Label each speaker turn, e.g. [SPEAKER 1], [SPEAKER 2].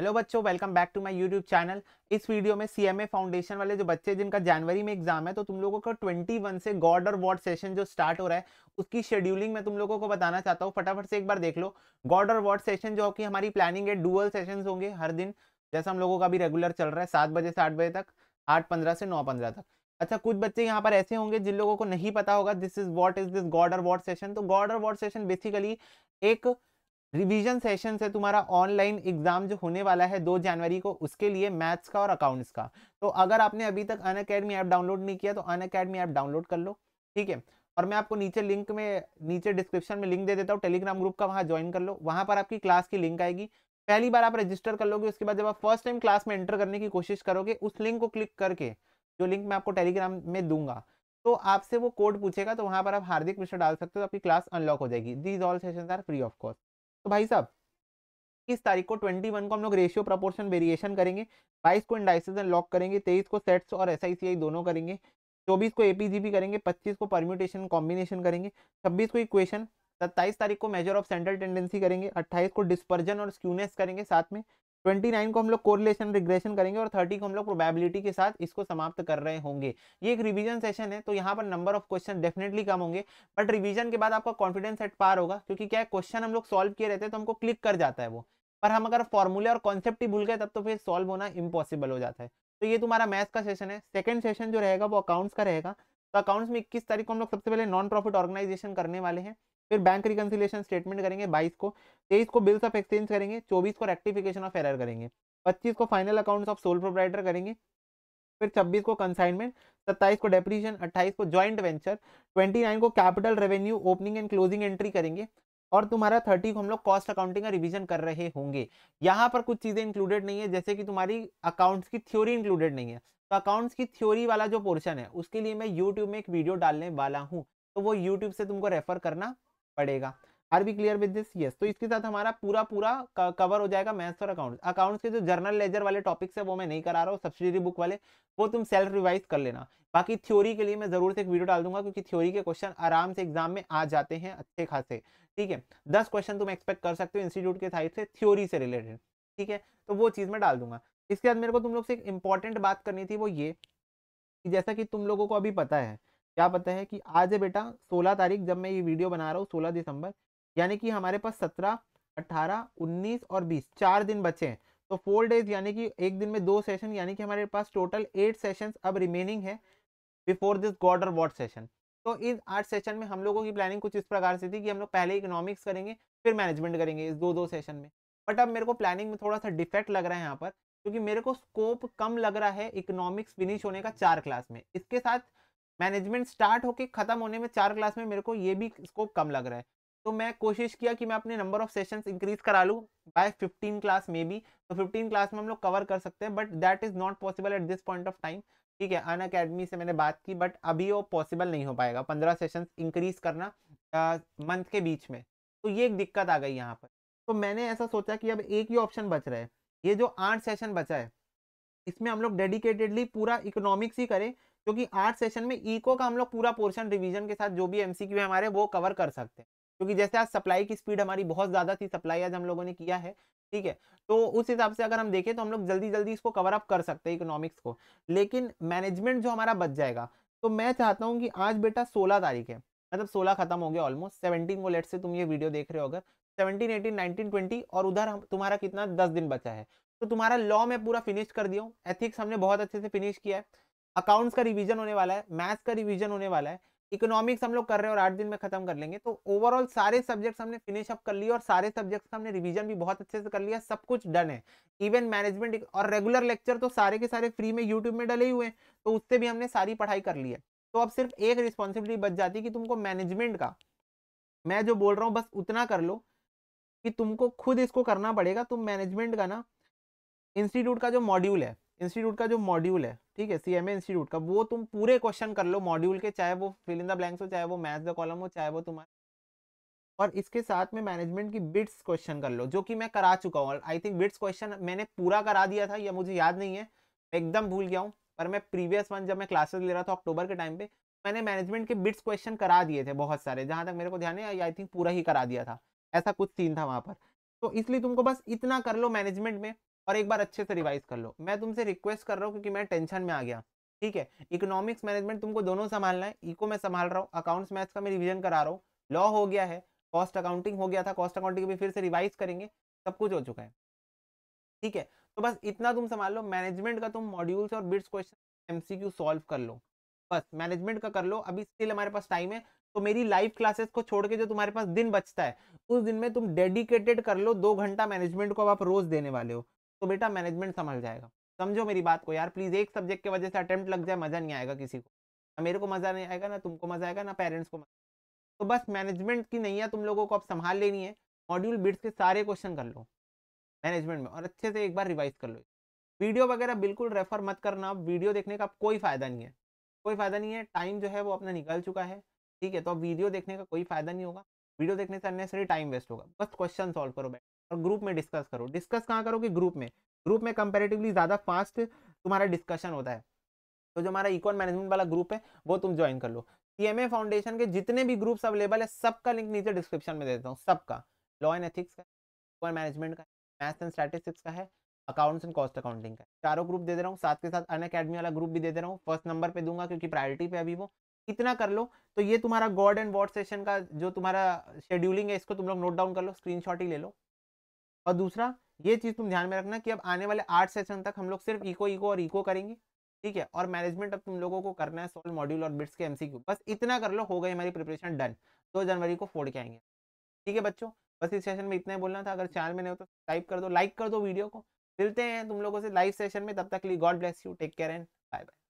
[SPEAKER 1] hello बच्चों welcome back to my YouTube channel इस वीडियो में सीएमए फाउंडेशन वाले जो बच्चे जिनका जनवरी में एग्जाम है तो तुम लोगों को 21 से गॉड और वॉट सेशन जो स्टार्ट हो रहा है उसकी शेड्यूलिंग मैं तुम लोगों को बताना चाहता हूँ फटाफट से एक बार देख लो गॉड और वॉट सेशन जो कि हमारी प्लानिंग है डुअल सेशन होंगे हर दिन जैसा हम लोगों का भी रेगुलर चल रहा है सात बजे से बजे तक आठ से नौ तक अच्छा कुछ बच्चे यहाँ पर ऐसे होंगे जिन लोगों को नहीं पता होगा this is what is this God और वॉट सेशन तो गॉड और वॉट सेशन बेसिकली एक रिवीजन सेशन है तुम्हारा ऑनलाइन एग्जाम जो होने वाला है दो जनवरी को उसके लिए मैथ्स का और अकाउंट्स का तो अगर आपने अभी तक अन अकेडमी ऐप डाउनलोड नहीं किया तो अन अकेडमी ऐप डाउनलोड कर लो ठीक है और मैं आपको नीचे लिंक में नीचे डिस्क्रिप्शन में लिंक दे देता हूँ टेलीग्राम ग्रुप का वहाँ ज्वाइन कर लो वहाँ पर आपकी क्लास की लिंक आएगी पहली बार आप रजिस्टर कर लोगे उसके बाद जब आप फर्स्ट टाइम क्लास में एंटर करने की कोशिश करोगे उस लिंक को क्लिक करके जो लिंक मैं आपको टेलीग्राम में दूंगा तो आपसे वो कोड पूछेगा तो वहाँ पर आप हार्दिक मिश्र डाल सकते हो तो आपकी क्लास अनलॉक हो जाएगी these all session are free of cost तो भाई साहब इस तारीख को 21 को हम लोग रेशियो प्रपोर्शन वेरिएशन करेंगे 22 को इंडाइसिस एंड लॉक करेंगे 23 को सेट्स और एस दोनों करेंगे 24 को भी करेंगे 25 को परम्यूटेशन कॉम्बिनेशन करेंगे 26 को इक्वेशन 27 तारीख को मेजर ऑफ सेंट्रल टेंडेंसी करेंगे 28 को डिस्पर्जन और स्क्यूनेस करेंगे साथ में 29 को हम लोग कोरिलेशन रिग्रेशन करेंगे और 30 को हम लोग प्रोबेबिलिटी के साथ इसको समाप्त कर रहे होंगे ये एक रिवीजन सेशन है तो यहाँ पर नंबर ऑफ क्वेश्चन डेफिनेटली कम होंगे बट रिवीजन के बाद आपका कॉन्फिडेंस सेट पार होगा क्योंकि क्या है क्वेश्चन हम लोग सॉल्व किए रहते हैं तो हमको क्लिक कर जाता है वो पर हम अगर फॉर्मूले और कॉन्सेप्ट ही भूल गए तब तो फिर सॉल्व होना इम्पॉसिबल हो जाता है तो ये तुम्हारा मैथ्स का सेशन है सेकेंड सेशन जो रहेगा वो अकाउंट्स का रहेगा तो अकाउंट्स में इक्कीस तारीख को हम लोग सबसे पहले नॉन प्रॉफिट ऑर्गेनाइजेशन करने वाले हैं फिर बैंक रिकनसिलेशन स्टेटमेंट करेंगे बाईस को तेईस को बिल्स ऑफ एक्सचेंज करेंगे चौबीस को रेक्टिफिकेशन ऑफ एरर करेंगे पच्चीस को final accounts of sole proprietor करेंगे फिर छब्बीस को कंसाइनमेंट सत्ताईस को डेप्रीशन अट्ठाईस को ज्वाइंट वेंचर ट्वेंटी नाइन को capital revenue opening and closing entry करेंगे और तुम्हारा थर्टी को हम लोग कॉस्ट अकाउंटिंग का रिवीजन कर रहे होंगे यहाँ पर कुछ चीज़ें इंक्लूडेड नहीं है जैसे कि तुम्हारी अकाउंट्स की थ्योरी इंक्लूडेड नहीं है तो अकाउंट्स की थ्योरी वाला जो पोर्शन है उसके लिए मैं यूट्यूब में एक वीडियो डालने वाला हूँ तो वो यूट्यूब से तुमको रेफर करना पड़ेगा are be clear with this yes तो इसके साथ हमारा पूरा पूरा कवर हो जाएगा मैथ्स और अकाउंट्स अकाउंट्स के जो जर्नल लेजर वाले टॉपिक्स है वो मैं नहीं करा रहा हूँ सब्सिडी बुक वाले वो तुम सेल्फ रिवाइज कर लेना बाकी थ्योरी के लिए मैं जरूर से एक वीडियो डाल दूंगा क्योंकि थ्योरी के क्वेश्चन आराम से एग्जाम में आ जाते हैं अच्छे खासे ठीक है दस क्वेश्चन तुम एक्सपेक्ट कर सकते हो इंस्टीट्यूट के साइड से थ्योरी से रिलेटेड ठीक है तो वो चीज़ मैं डाल दूंगा इसके बाद मेरे को तुम लोग से एक इंपॉर्टेंट बात करनी थी वो ये जैसा कि तुम लोगों को अभी पता है क्या पता है कि आज है बेटा सोलह तारीख जब मैं ये वीडियो बना रहा हूँ सोलह दिसंबर यानी कि हमारे पास सत्रह अट्ठारह उन्नीस और बीस चार दिन बचे हैं तो फोर डेज यानी कि एक दिन में दो सेशन यानी कि हमारे पास टोटल एट सेशन अब रिमेनिंग है बिफोर दिस गॉड और वॉट सेशन तो इस आठ सेशन में हम लोगों की प्लानिंग कुछ इस प्रकार से थी कि हम लोग पहले इकोनॉमिक्स करेंगे फिर मैनेजमेंट करेंगे इस दो दो सेशन में बट अब मेरे को प्लानिंग में थोड़ा सा डिफेक्ट लग रहा है यहाँ पर क्योंकि मेरे को स्कोप कम लग रहा है इकोनॉमिक्स फिनिश होने का चार क्लास में इसके साथ मैनेजमेंट स्टार्ट होके ख़त्म होने में चार क्लास में मेरे को ये भी स्कोप कम लग रहा है तो मैं कोशिश किया कि मैं अपने नंबर ऑफ सेशंस इंक्रीज करा लूँ बाय 15 क्लास में भी तो 15 क्लास में हम लोग कवर कर सकते हैं but that is not possible at this point of time ठीक है अन अकेडमी से मैंने बात की बट अभी वो पॉसिबल नहीं हो पाएगा पंद्रह सेशन इंक्रीज करना मंथ के बीच में तो ये एक दिक्कत आ गई यहाँ पर तो मैंने ऐसा सोचा कि अब एक ही ऑप्शन बच रहा है ये जो आठ सेशन बचा है इसमें हम लोग डेडिकेटेडली पूरा इकोनॉमिक्स ही करें क्योंकि आठ सेशन में इको का हम लोग पूरा पोर्शन रिवीजन के साथ जो भी एमसीक्यू है हमारे वो कवर कर सकते हैं क्योंकि जैसे आज सप्लाई की स्पीड हमारी बहुत ज़्यादा थी सप्लाई आज हम लोगों ने किया है ठीक है तो उस हिसाब से अगर हम देखें तो हम लोग जल्दी जल्दी इसको कवर अप कर सकते हैं इकोनॉमिक्स को लेकिन मैनेजमेंट जो हमारा बच जाएगा तो मैं चाहता हूँ कि आज बेटा सोलह तारीख है मतलब सोलह खत्म हो गया ऑलमोस्ट सेवनटीन को लेट से तुम ये वीडियो देख रहे हो अगर सेवनटीन एटीन नाइनटीन ट्वेंटी और उधर तुम्हारा कितना दस दिन बचा है तो तुम्हारा लॉ में पूरा फिनिश कर दिया हूँ एथिक्स हमने बहुत अच्छे से फिनिश किया है अकाउंट्स का रिवीजन होने वाला है मैथ्स का रिवीजन होने वाला है इकोनॉमिक्स हम लोग कर रहे हैं और आठ दिन में खत्म कर लेंगे तो ओवरऑल सारे सब्जेक्ट्स हमने फिनिश अप कर लिए और सारे सब्जेक्ट्स का हमने रिवीजन भी बहुत अच्छे से कर लिया सब कुछ डन है इवन मैनेजमेंट और रेगुलर लेक्चर तो सारे के सारे फ्री में यूट्यूब में डले हुए हैं तो उससे भी हमने सारी पढ़ाई कर ली है तो अब सिर्फ एक रिस्पॉन्सिबिलिटी बच जाती है कि तुमको मैनेजमेंट का मैं जो बोल रहा हूँ बस उतना कर लो कि तुमको खुद इसको करना पड़ेगा तुम तो मैनेजमेंट का ना इंस्टीट्यूट का जो मॉड्यूल है इंस्टीट्यूट का जो मॉड्यूल है ठीक है सी एम इंस्टीट्यूट का वो तुम पूरे क्वेश्चन कर लो मॉड्यूल के चाहे वो फिल इन द ब्लैंक्स हो चाहे वो मैथ द कॉलम हो चाहे वो तुम्हारे और इसके साथ में मैनेजमेंट की बिट्स क्वेश्चन कर लो जो कि मैं करा चुका हूँ आई थिंक बिट्स क्वेश्चन मैंने पूरा करा दिया था या मुझे याद नहीं है एकदम भूल गया हूँ पर मैं प्रीवियस वन जब मैं क्लासेस ले रहा था अक्टूबर के टाइम पे मैंने मैनेजमेंट के बिट्स क्वेश्चन करा दिए थे बहुत सारे जहाँ तक मेरे को ध्यान है आई थिंक पूरा ही करा दिया था ऐसा कुछ सीन था वहाँ पर तो इसलिए तुमको बस इतना कर लो मैनेजमेंट में और एक बार अच्छे से रिवाइज कर लो मैं तुमसे रिक्वेस्ट कर रहा हूँ क्योंकि मैं टेंशन में आ गया ठीक है इकोनॉमिक्स मैनेजमेंट तुमको दोनों संभालना है इको मैं संभाल रहा हूँ अकाउंट्स मैथ्स का मैं रिविजन करा रहा हूँ लॉ हो गया है कॉस्ट अकाउंटिंग हो गया था कॉस्ट अकाउंटिंग भी फिर से रिवाइज करेंगे सब कुछ हो चुका है ठीक है तो बस इतना तुम संभाल लो मैनेजमेंट का तुम मॉड्यूल्स और बिट्स क्वेश्चन एमसीक्यू सॉल्व कर लो बस मैनेजमेंट का कर लो अभी स्टिल हमारे पास टाइम है तो मेरी लाइव क्लासेस को छोड़ के जो तुम्हारे पास दिन बचता है उस दिन में तुम डेडिकेटेड कर लो दो घंटा मैनेजमेंट को आप रोज देने वाले हो तो बेटा मैनेजमेंट संभल जाएगा समझो मेरी बात को यार प्लीज़ एक सब्जेक्ट के वजह से अटैम्प्ट लग जाए मज़ा नहीं आएगा किसी को ना मेरे को मज़ा नहीं आएगा ना तुमको मज़ा आएगा ना पेरेंट्स को मजा तो बस मैनेजमेंट की नहीं है तुम लोगों को अब संभाल लेनी है मॉड्यूल बिट्स के सारे क्वेश्चन कर लो मैनेजमेंट में और अच्छे से एक बार रिवाइज कर लो वीडियो वगैरह बिल्कुल रेफर मत करना वीडियो देखने का कोई फ़ायदा नहीं है कोई फ़ायदा नहीं है टाइम जो है वो अपना निकल चुका है ठीक है तो अब वीडियो देखने का कोई फ़ायदा नहीं होगा वीडियो देखने से अननेसरी टाइम वेस्ट होगा बस क्वेश्चन सॉल्व करो बैठ और ग्रुप में डिस्कस करो डिस्कस कहाँ करो कि ग्रुप में ग्रुप में कंपेरेटिवली ज़्यादा फास्ट तुम्हारा डिस्कशन होता है तो जो हमारा इकोन मैनेजमेंट वाला ग्रुप है वो तुम ज्वाइन कर लो सीएमए फाउंडेशन के जितने भी ग्रुप्स अवेलेबल है सबका लिंक नीचे डिस्क्रिप्शन में देता हूँ सबका लॉ एंड एथिक्स का इकोन मैनेजमेंट का मैथ्स एंड स्टैटिस्टिक्स का है अकाउंट्स एंड कॉस्ट अकाउंटिंग का चारों ग्रुप दे दे रहा हूँ साथ के साथ अन अकेडमी वाला ग्रुप भी दे दे रहा हूँ फर्स्ट नंबर पर दूंगा क्योंकि प्रायोरिटी पे अभी वो इतना कर लो तो ये तुम्हारा गॉड एंड वॉट सेशन का जो तुम्हारा शेड्यूलिंग है इसको तुम लोग नोट डाउन कर लो शॉट ही ले लो और दूसरा ये चीज़ तुम ध्यान में रखना कि अब आने वाले आठ सेशन तक हम लोग सिर्फ इको इको और इको करेंगे ठीक है और मैनेजमेंट अब तुम लोगों को करना है सोल मॉड्यूल और बिट्स के एमसीक्यू बस इतना कर लो हो गई हमारी प्रिपरेशन डन दो जनवरी को फोड़ के आएंगे ठीक है बच्चों बस इस सेशन में इतना ही बोलना था अगर चैनल में नहीं हो तो सब्सक्राइब कर दो लाइक कर दो वीडियो को मिलते हैं तुम लोगों से लाइव सेशन में तब तक लिए God bless you take care and bye bye